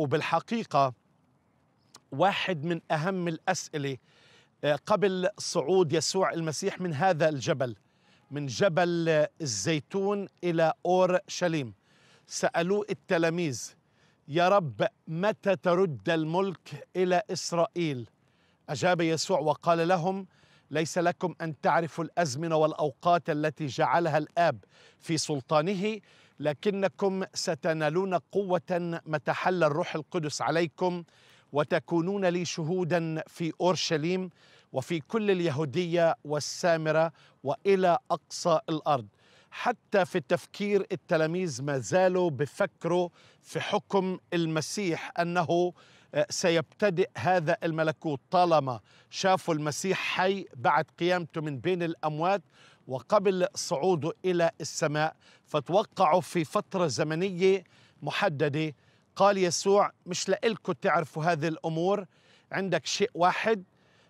وبالحقيقة واحد من أهم الأسئلة آه، قبل صعود يسوع المسيح من هذا الجبل من جبل الزيتون إلى أورشليم سألوه التلاميذ يا رب متى ترد الملك إلى إسرائيل أجاب يسوع وقال لهم ليس لكم أن تعرفوا الأزمنة والأوقات التي جعلها الآب في سلطانه لكنكم ستنالون قوة متى حل الروح القدس عليكم وتكونون لي شهودا في أورشليم وفي كل اليهودية والسامرة وإلى أقصى الأرض حتى في التفكير التلاميذ ما زالوا بفكروا في حكم المسيح أنه آه، سيبتدئ هذا الملكوت طالما شافوا المسيح حي بعد قيامته من بين الأموات وقبل صعوده إلى السماء فتوقعوا في فترة زمنية محددة قال يسوع مش لإلكم تعرفوا هذه الأمور عندك شيء واحد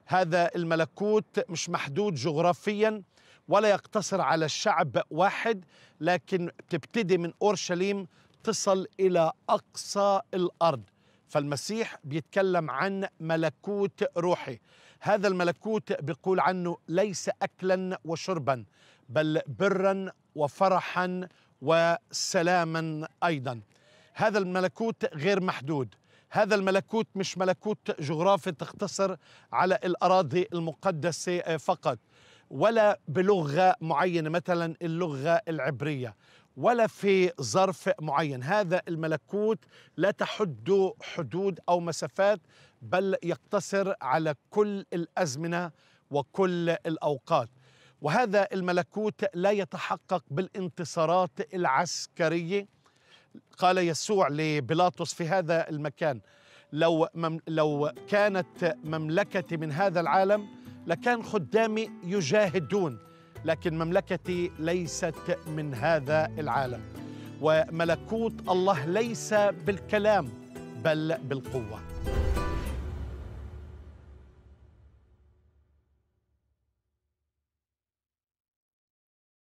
هذا الملكوت مش محدود جغرافيا ولا يقتصر على شعب واحد لكن تبتدي من اورشليم تصل الى اقصى الارض فالمسيح بيتكلم عن ملكوت روحي هذا الملكوت بيقول عنه ليس أكلا وشربا بل برا وفرحا وسلاما أيضا هذا الملكوت غير محدود هذا الملكوت مش ملكوت جغرافي تقتصر على الأراضي المقدسة فقط ولا بلغة معينة مثلا اللغة العبرية ولا في ظرف معين هذا الملكوت لا تحد حدود أو مسافات بل يقتصر على كل الأزمنة وكل الأوقات وهذا الملكوت لا يتحقق بالانتصارات العسكرية قال يسوع لبيلاطس في هذا المكان لو, مم لو كانت مملكتي من هذا العالم لكان خدامي يجاهدون لكن مملكتي ليست من هذا العالم وملكوت الله ليس بالكلام بل بالقوه